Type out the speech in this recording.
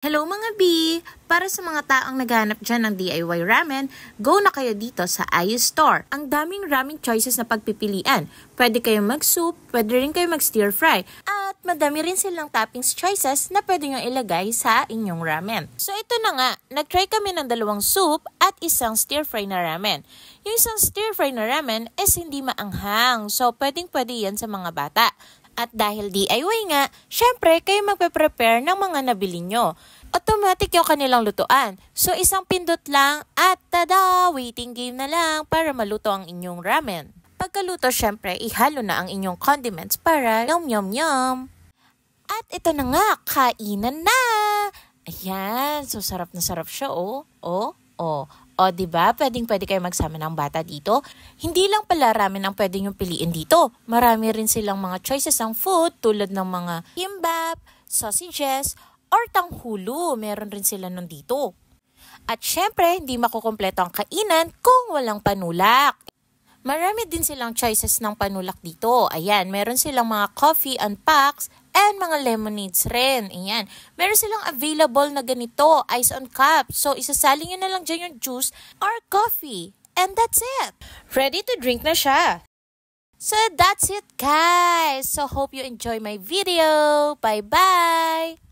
Hello mga B! Para sa mga taong naghanap dyan ng DIY ramen, go na kayo dito sa Ayu Store. Ang daming ramen choices na pagpipilian. Pwede kayong mag-soup, pwede rin kayong mag-stir fry. At madami rin silang toppings choices na pwede nyo ilagay sa inyong ramen. So ito na nga, nag-try kami ng dalawang soup at isang stir fry na ramen. Yung isang stir fry na ramen is hindi maanghang, so pwedeng pwede yan sa mga bata. At dahil DIY nga, syempre kayo magpe-prepare ng mga nabili nyo. Automatic yung kanilang lutuan. So isang pindot lang at tada! Waiting game na lang para maluto ang inyong ramen. Pagkaluto syempre, ihalo na ang inyong condiments para yum yum yum. At ito na nga, kainan na! Ayan, so sarap na sarap siya oh. Oh, o, o di ba? Pwedeng pwede kayo magsama ng bata dito. Hindi lang pala ramen ang pwede yung piliin dito. Marami rin silang mga choices ng food tulad ng mga kimbap, sausages, or tanghulo. Meron rin sila nun dito. At syempre, hindi makukumpleto ang kainan kung walang panulak. Marami din silang choices ng panulak dito. Ayan, meron silang mga coffee and packs, and mga lemonades rin. Ayan. Meron silang available na ganito, ice on cup. So, isasali nyo na lang dyan yung juice or coffee. And that's it. Ready to drink na siya. So, that's it guys. So, hope you enjoy my video. Bye-bye!